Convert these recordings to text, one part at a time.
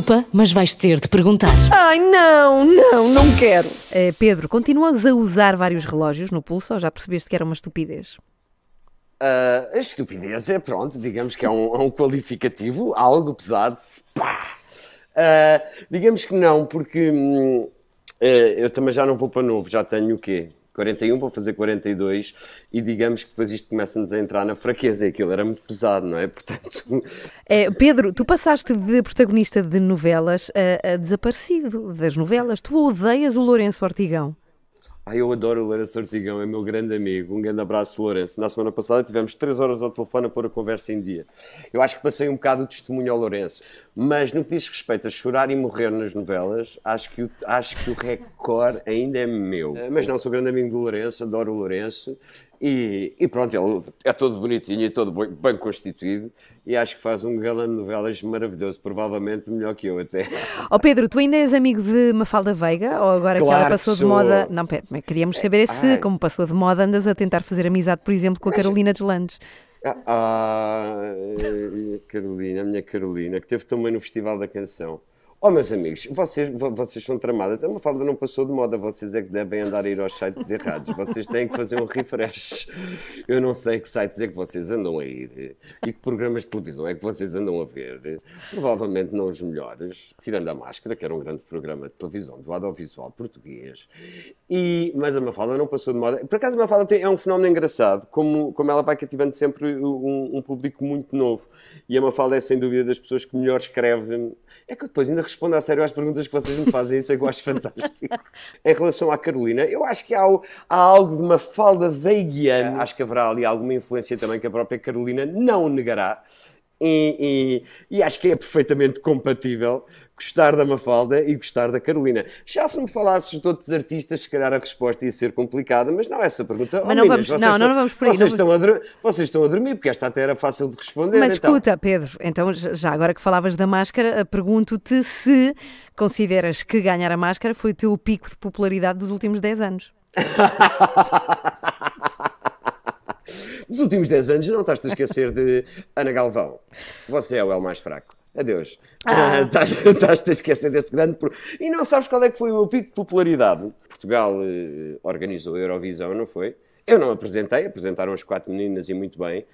Desculpa, mas vais ter de perguntar. Ai, não, não, não quero. Eh, Pedro, continuas a usar vários relógios no pulso ou já percebeste que era uma estupidez? Ah, a estupidez é, pronto, digamos que é um, é um qualificativo, algo pesado. Pá! Ah, digamos que não, porque hum, eh, eu também já não vou para novo, já tenho o quê? 41, vou fazer 42 e digamos que depois isto começa-nos a entrar na fraqueza e aquilo era muito pesado, não é? Portanto... É, Pedro, tu passaste de protagonista de novelas a, a desaparecido das novelas. Tu odeias o Lourenço Ortigão? Ah, eu adoro o Lourenço Ortigão, é meu grande amigo. Um grande abraço, Lourenço. Na semana passada tivemos três horas ao telefone a pôr a conversa em dia. Eu acho que passei um bocado de testemunho ao Lourenço. Mas no que diz respeito a chorar e morrer nas novelas, acho que o, acho que o recorde ainda é meu. Eh, mas não, sou grande amigo do Lourenço, adoro o Lourenço. E, e, pronto, ele é todo bonitinho e todo bem constituído e acho que faz um galã de novelas maravilhoso, provavelmente melhor que eu até. Ó oh Pedro, tu ainda és amigo de Mafalda Veiga ou agora claro que ela passou que de moda? Não, pera, queríamos saber é, se, Ai. como passou de moda, andas a tentar fazer amizade, por exemplo, com a Mas... Carolina de Landes ah, ah Carolina, a minha Carolina, que teve também no Festival da Canção. Oh, meus amigos, vocês, vocês são tramadas. É a Mafalda não passou de moda. Vocês é que devem andar a ir aos sites errados. Vocês têm que fazer um refresh. Eu não sei que sites é que vocês andam a ir e que programas de televisão é que vocês andam a ver. Provavelmente não os melhores, tirando a máscara, que era um grande programa de televisão do audiovisual português. E, mas a Mafalda não passou de moda. Por acaso, a Mafalda tem, é um fenómeno engraçado, como, como ela vai cativando sempre um, um público muito novo. E a Mafalda é, sem dúvida, das pessoas que melhor escreve. É que eu depois ainda respondo a sério às perguntas que vocês me fazem, isso é que eu acho fantástico. em relação à Carolina, eu acho que há, há algo de uma falda veigiana. Acho que haverá ali alguma influência também que a própria Carolina não negará e, e, e, acho que é perfeitamente compatível gostar da Mafalda e gostar da Carolina. Já se me falasses de outros artistas, se calhar a resposta ia ser complicada, mas não é essa a pergunta. Mas oh, não, meninas, vamos, não, estão, não vamos por aí. Vocês, vamos... Estão a, vocês estão a dormir, porque esta até era fácil de responder. Mas então. escuta, Pedro, então já agora que falavas da máscara, eh, pergunto-te se consideras que ganhar a máscara foi o teu pico de popularidade dos últimos 10 anos. Nos últimos 10 anos não estás-te a esquecer de Ana Galvão. Você é o El mais fraco. Adeus. Ah. Uh, estás-te a esquecer desse grande. Pro... E não sabes qual é que foi o meu pico de popularidade. Portugal uh, organizou a Eurovisão, não foi? Eu não apresentei, apresentaram as quatro meninas e muito bem, uh,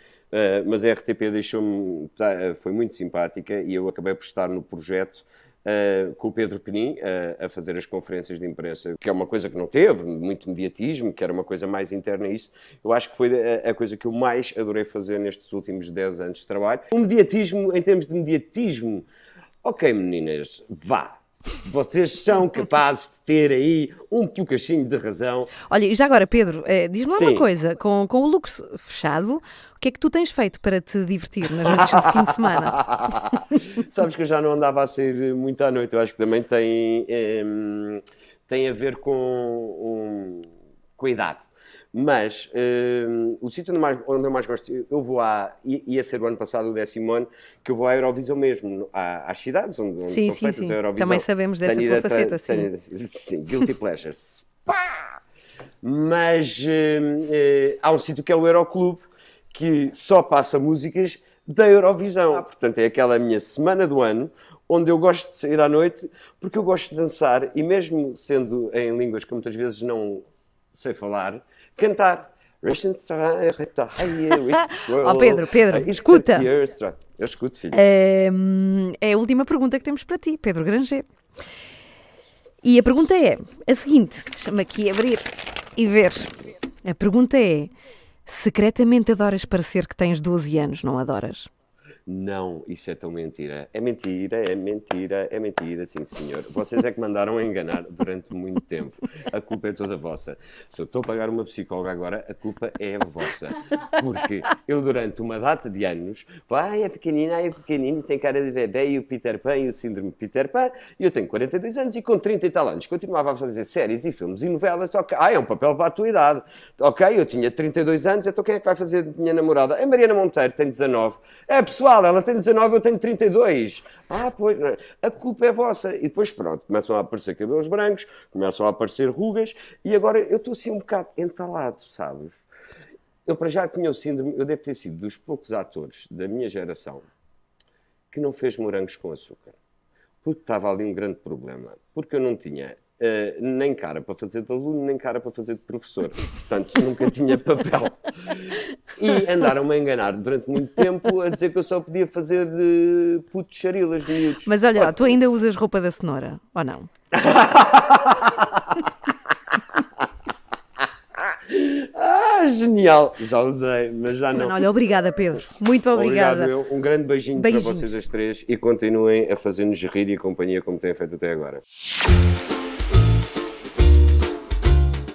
mas a RTP deixou-me, tá, eh, foi muito simpática e eu acabei por estar no projeto Uh, com o Pedro Penin uh, a fazer as conferências de imprensa, que é uma coisa que não teve, muito mediatismo, que era uma coisa mais interna isso. Eu acho que foi a, eh, a coisa que eu mais adorei fazer nestes últimos 10 anos de trabalho. O mediatismo, em termos de mediatismo, ok meninas, vá, vocês são capazes de ter aí um pouquinho de razão. Olha, e já agora, Pedro, eh, diz-me uma coisa: com, com o look fechado, o que é que tu tens feito para te divertir nas noites de fim de semana? Sabes que eu já não andava a sair muito à noite, eu acho que também tem, eh, hum, tem a ver com, um, com a idade. Mas hum, o sítio onde, mais, onde eu mais gosto, eu vou à. ia ser o ano passado, o décimo ano, que eu vou à Eurovisão mesmo, à, às cidades onde, onde sim, são sim, feitas sim. a Eurovisão. Também sabemos dessa tenho tua faceta, tenho, sim. Tenho, sim. Guilty Pleasures. Pá! Mas hum, eh, há um sítio que é o Euroclube, que só passa músicas da Eurovisão. Ah, portanto, é aquela minha semana do ano onde eu gosto de sair à noite porque eu gosto de dançar e mesmo sendo em línguas que muitas vezes não sei falar, cantar. oh Pedro, Pedro, é escuta. É Eu escuto, filho. É, é a última pergunta que temos para ti, Pedro Granger. E a pergunta é a seguinte: deixa-me aqui abrir e ver. A pergunta é: secretamente adoras parecer que tens 12 anos, não adoras? Não, isso é tão mentira. É mentira, é mentira, é mentira, sim senhor. Vocês é que mandaram enganar durante muito tempo. A culpa é toda vossa. Se eu estou a pagar uma psicóloga agora, a culpa é vossa. Porque eu durante uma data de anos, ah, é pequenina, é pequenino, tem cara de bebê, e o Peter Pan, e o síndrome de Peter Pan, e eu tenho 42 anos e com 30 e tal anos continuava a fazer séries e filmes e novelas, ok, ah, é um papel para a tua idade. Ok, eu tinha 32 anos, então quem é que vai fazer minha namorada? É Mariana Monteiro, tem 19. É pessoal igual, ela tem 19, eu tenho 32. Ah, pois, não. É? a culpa é vossa. E depois, pronto, começam a aparecer cabelos brancos, começam a aparecer rugas, e agora eu estou assim um bocado entalado, sabes? Eu para já tinha o síndrome, eu devo ter sido dos poucos atores da minha geração que não fez morangos com açúcar. Porque estava ali um grande problema. Porque eu não tinha Uh, nem cara para fazer de aluno, nem cara para fazer de professor. Portanto, nunca tinha papel. E andaram-me a enganar durante muito tempo a dizer que eu só podia fazer uh, eh, putos charilas de miúdos. Mas olha, Posso... tu ainda usas roupa da cenoura, ou não? ah, genial! Já usei, mas já não. não olha, obrigada, Pedro. Muito obrigada. Obrigado, Um grande beijinho, beijinho para vocês as três e continuem a fazer-nos rir e companhia como têm feito até agora.